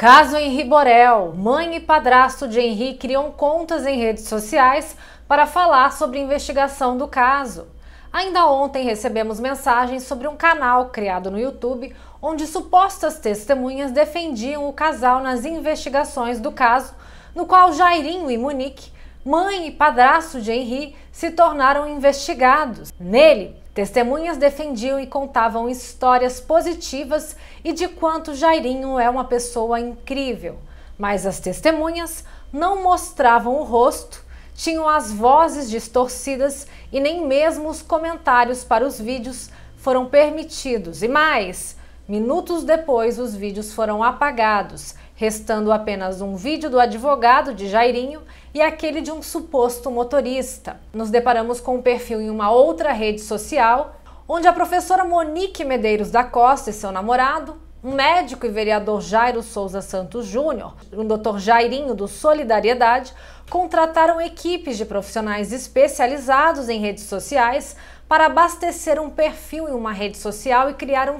Caso Henri Borel, mãe e padrasto de Henri criam contas em redes sociais para falar sobre investigação do caso. Ainda ontem recebemos mensagens sobre um canal criado no YouTube onde supostas testemunhas defendiam o casal nas investigações do caso, no qual Jairinho e Monique, mãe e padrasto de Henri, se tornaram investigados. Nele, Testemunhas defendiam e contavam histórias positivas e de quanto Jairinho é uma pessoa incrível. Mas as testemunhas não mostravam o rosto, tinham as vozes distorcidas e nem mesmo os comentários para os vídeos foram permitidos. E mais, Minutos depois, os vídeos foram apagados, restando apenas um vídeo do advogado de Jairinho e aquele de um suposto motorista. Nos deparamos com o um perfil em uma outra rede social, onde a professora Monique Medeiros da Costa e seu namorado um médico e vereador Jairo Souza Santos Júnior, um doutor Jairinho do Solidariedade, contrataram equipes de profissionais especializados em redes sociais para abastecer um perfil em uma rede social e criar um,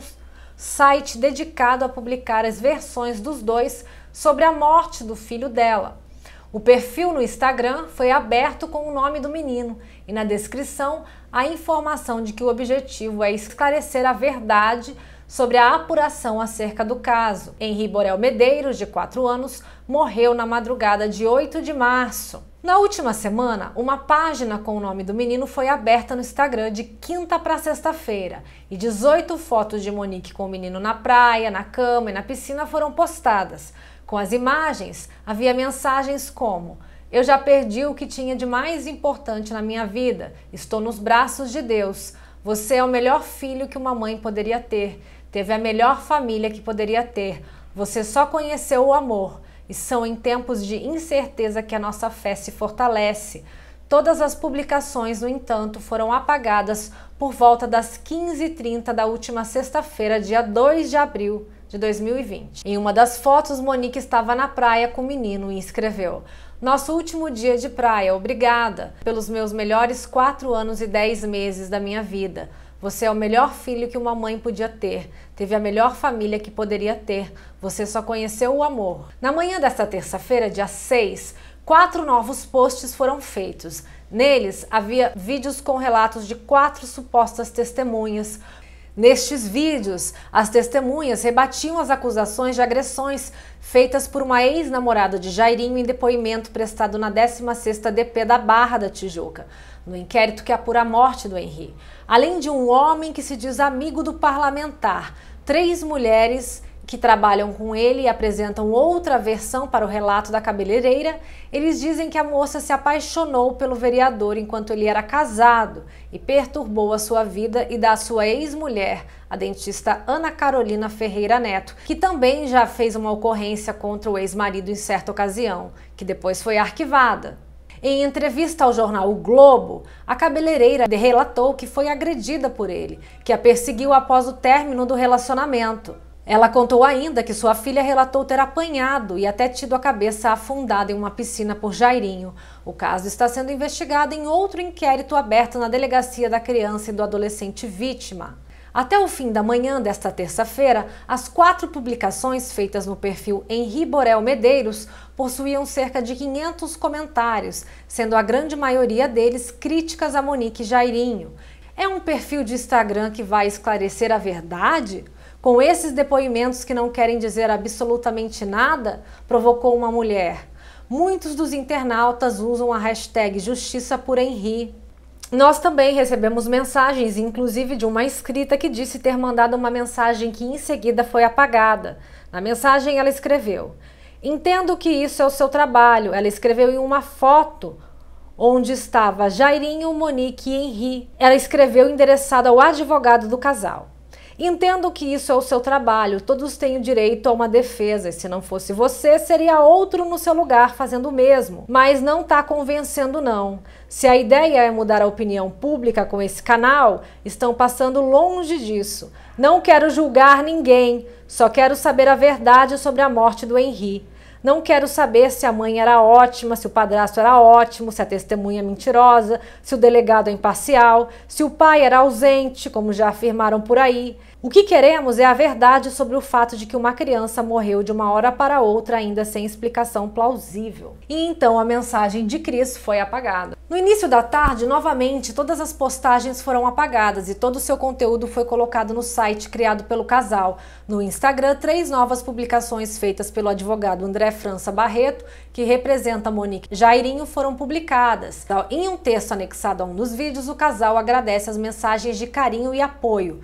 site dedicado a publicar as versões dos dois sobre a morte do filho dela. O perfil no Instagram foi aberto com o nome do menino e na descrição a informação de que o objetivo é esclarecer a verdade sobre a apuração acerca do caso. Henri Borel Medeiros, de 4 anos, morreu na madrugada de 8 de março. Na última semana, uma página com o nome do menino foi aberta no Instagram de quinta para sexta-feira e 18 fotos de Monique com o menino na praia, na cama e na piscina foram postadas. Com as imagens, havia mensagens como: Eu já perdi o que tinha de mais importante na minha vida, estou nos braços de Deus. Você é o melhor filho que uma mãe poderia ter, teve a melhor família que poderia ter, você só conheceu o amor. E são em tempos de incerteza que a nossa fé se fortalece. Todas as publicações, no entanto, foram apagadas por volta das 15h30 da última sexta-feira, dia 2 de abril de 2020. Em uma das fotos, Monique estava na praia com o menino e escreveu: Nosso último dia de praia, obrigada pelos meus melhores 4 anos e 10 meses da minha vida. Você é o melhor filho que uma mãe podia ter, teve a melhor família que poderia ter, você só conheceu o amor. Na manhã desta terça-feira, dia 6, quatro novos posts foram feitos. Neles havia vídeos com relatos de quatro supostas testemunhas, Nestes vídeos, as testemunhas rebatiam as acusações de agressões feitas por uma ex-namorada de Jairinho em depoimento prestado na 16ª DP da Barra da Tijuca, no inquérito que apura a morte do Henri. Além de um homem que se diz amigo do parlamentar, três mulheres que trabalham com ele e apresentam outra versão para o relato da cabeleireira, eles dizem que a moça se apaixonou pelo vereador enquanto ele era casado e perturbou a sua vida e da sua ex-mulher, a dentista Ana Carolina Ferreira Neto, que também já fez uma ocorrência contra o ex-marido em certa ocasião, que depois foi arquivada. Em entrevista ao jornal o Globo, a cabeleireira relatou que foi agredida por ele, que a perseguiu após o término do relacionamento. Ela contou ainda que sua filha relatou ter apanhado e até tido a cabeça afundada em uma piscina por Jairinho. O caso está sendo investigado em outro inquérito aberto na Delegacia da Criança e do Adolescente Vítima. Até o fim da manhã desta terça-feira, as quatro publicações feitas no perfil Henri Borel Medeiros possuíam cerca de 500 comentários, sendo a grande maioria deles críticas a Monique Jairinho. É um perfil de Instagram que vai esclarecer a verdade? Com esses depoimentos que não querem dizer absolutamente nada, provocou uma mulher. Muitos dos internautas usam a hashtag Justiça por Henri. Nós também recebemos mensagens, inclusive de uma escrita que disse ter mandado uma mensagem que em seguida foi apagada. Na mensagem ela escreveu: Entendo que isso é o seu trabalho. Ela escreveu em uma foto onde estava Jairinho, Monique e Henri. Ela escreveu endereçada ao advogado do casal. Entendo que isso é o seu trabalho, todos têm o direito a uma defesa, e se não fosse você, seria outro no seu lugar fazendo o mesmo. Mas não tá convencendo, não. Se a ideia é mudar a opinião pública com esse canal, estão passando longe disso. Não quero julgar ninguém, só quero saber a verdade sobre a morte do Henri. Não quero saber se a mãe era ótima, se o padrasto era ótimo, se a testemunha é mentirosa, se o delegado é imparcial, se o pai era ausente, como já afirmaram por aí. O que queremos é a verdade sobre o fato de que uma criança morreu de uma hora para outra, ainda sem explicação plausível. E então a mensagem de Cris foi apagada. No início da tarde, novamente, todas as postagens foram apagadas e todo o seu conteúdo foi colocado no site criado pelo casal. No Instagram, três novas publicações feitas pelo advogado André França Barreto, que representa Monique Jairinho, foram publicadas. Em um texto anexado a um dos vídeos, o casal agradece as mensagens de carinho e apoio.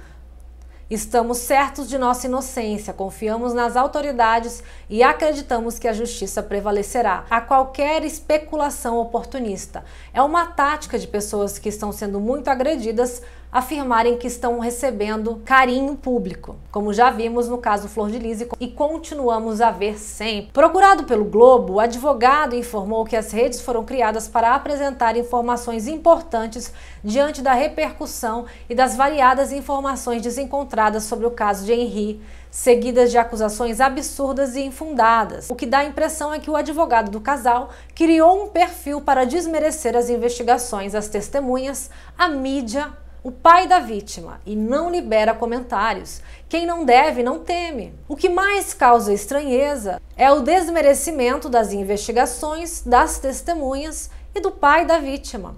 Estamos certos de nossa inocência, confiamos nas autoridades e acreditamos que a justiça prevalecerá a qualquer especulação oportunista. É uma tática de pessoas que estão sendo muito agredidas afirmarem que estão recebendo carinho público, como já vimos no caso Flor de Lis e continuamos a ver sempre. Procurado pelo Globo, o advogado informou que as redes foram criadas para apresentar informações importantes diante da repercussão e das variadas informações desencontradas sobre o caso de Henri, seguidas de acusações absurdas e infundadas. O que dá a impressão é que o advogado do casal criou um perfil para desmerecer as investigações, as testemunhas, a mídia o pai da vítima e não libera comentários. Quem não deve não teme. O que mais causa estranheza é o desmerecimento das investigações, das testemunhas e do pai da vítima.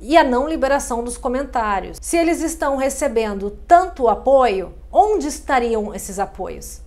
E a não liberação dos comentários. Se eles estão recebendo tanto apoio, onde estariam esses apoios?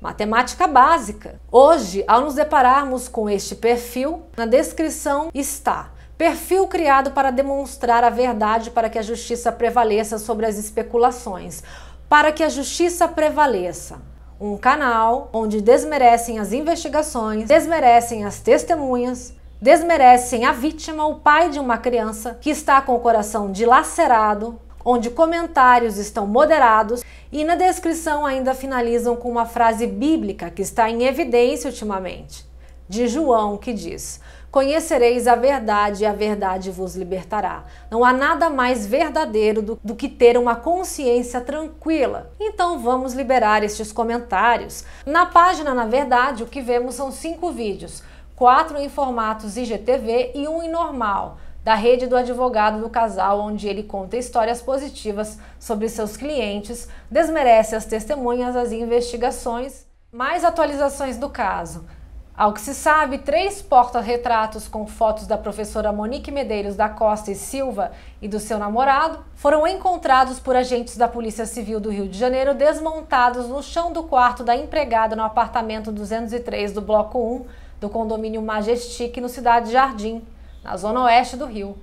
matemática básica. Hoje, ao nos depararmos com este perfil, na descrição está Perfil criado para demonstrar a verdade para que a justiça prevaleça sobre as especulações. Para que a justiça prevaleça. Um canal onde desmerecem as investigações, desmerecem as testemunhas, desmerecem a vítima, o pai de uma criança que está com o coração dilacerado, onde comentários estão moderados e na descrição ainda finalizam com uma frase bíblica que está em evidência ultimamente, de João, que diz: Conhecereis a verdade e a verdade vos libertará. Não há nada mais verdadeiro do, do que ter uma consciência tranquila. Então vamos liberar estes comentários. Na página, na verdade, o que vemos são cinco vídeos: quatro em formatos IGTV e um em normal da rede do advogado do casal, onde ele conta histórias positivas sobre seus clientes, desmerece as testemunhas, as investigações, mais atualizações do caso. Ao que se sabe, três porta-retratos com fotos da professora Monique Medeiros da Costa e Silva e do seu namorado foram encontrados por agentes da Polícia Civil do Rio de Janeiro desmontados no chão do quarto da empregada no apartamento 203 do Bloco 1 do condomínio Majestic, no Cidade Jardim, na zona oeste do Rio.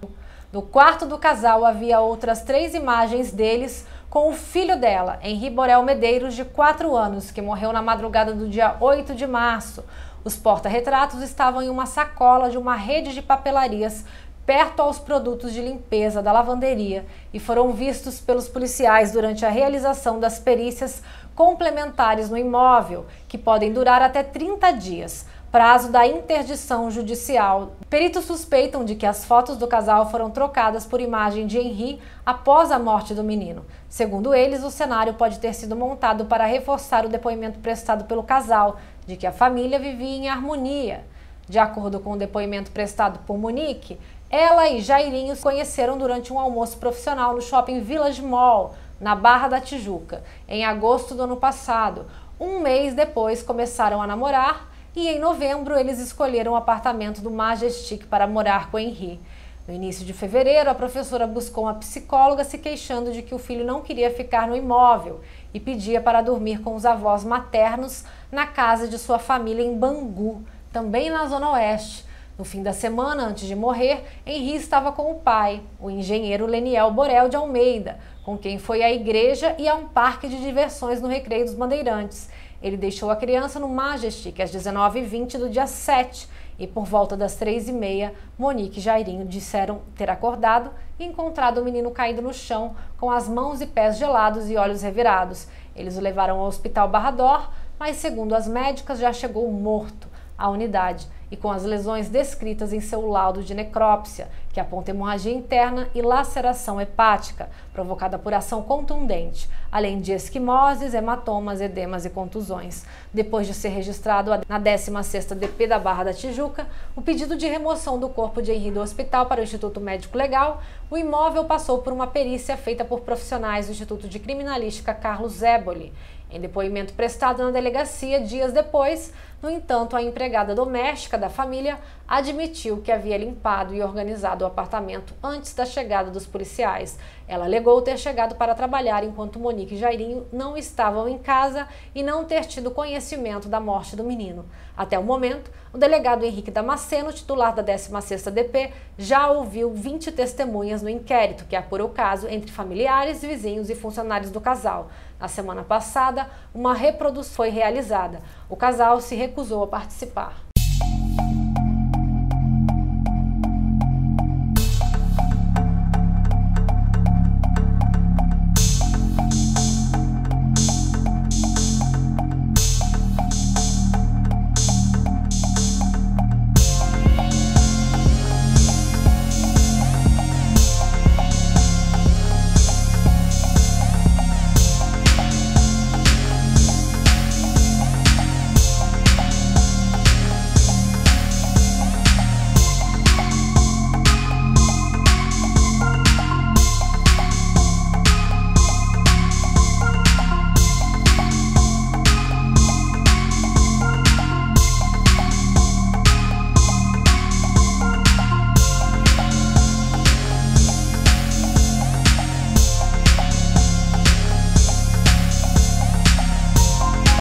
No quarto do casal havia outras três imagens deles com o filho dela, Henri Borel Medeiros, de 4 anos, que morreu na madrugada do dia 8 de março os porta-retratos estavam em uma sacola de uma rede de papelarias perto aos produtos de limpeza da lavanderia e foram vistos pelos policiais durante a realização das perícias complementares no imóvel, que podem durar até 30 dias prazo da interdição judicial. Peritos suspeitam de que as fotos do casal foram trocadas por imagem de Henri após a morte do menino. Segundo eles, o cenário pode ter sido montado para reforçar o depoimento prestado pelo casal de que a família vivia em harmonia. De acordo com o depoimento prestado por Monique, ela e Jairinho se conheceram durante um almoço profissional no shopping Village Mall, na Barra da Tijuca, em agosto do ano passado. Um mês depois começaram a namorar e em novembro eles escolheram o um apartamento do Majestic para morar com Henri. No início de fevereiro, a professora buscou uma psicóloga se queixando de que o filho não queria ficar no imóvel e pedia para dormir com os avós maternos na casa de sua família em Bangu, também na Zona Oeste. No fim da semana, antes de morrer, Henri estava com o pai, o engenheiro Leniel Borel de Almeida, com quem foi à igreja e a um parque de diversões no Recreio dos Bandeirantes. Ele deixou a criança no Majestic às 19h20 do dia 7 e por volta das três e meia, Monique e Jairinho disseram ter acordado e encontrado o menino caído no chão, com as mãos e pés gelados e olhos revirados. Eles o levaram ao hospital Barrador, mas segundo as médicas já chegou morto à unidade e com as lesões descritas em seu laudo de necrópsia, que aponta hemorragia interna e laceração hepática, provocada por ação contundente, além de esquimoses, hematomas, edemas e contusões. Depois de ser registrado na 16ª DP da Barra da Tijuca, o pedido de remoção do corpo de Henri do hospital para o Instituto Médico Legal, o imóvel passou por uma perícia feita por profissionais do Instituto de Criminalística Carlos Éboli em depoimento prestado na delegacia dias depois, no entanto, a empregada doméstica da família admitiu que havia limpado e organizado o apartamento antes da chegada dos policiais. Ela alegou ter chegado para trabalhar enquanto Monique e Jairinho não estavam em casa e não ter tido conhecimento da morte do menino. Até o momento, o delegado Henrique Damasceno, titular da 16ª DP, já ouviu 20 testemunhas no inquérito que apurou o caso entre familiares, vizinhos e funcionários do casal. Na semana passada, uma reprodução foi realizada. O casal se recusou a participar.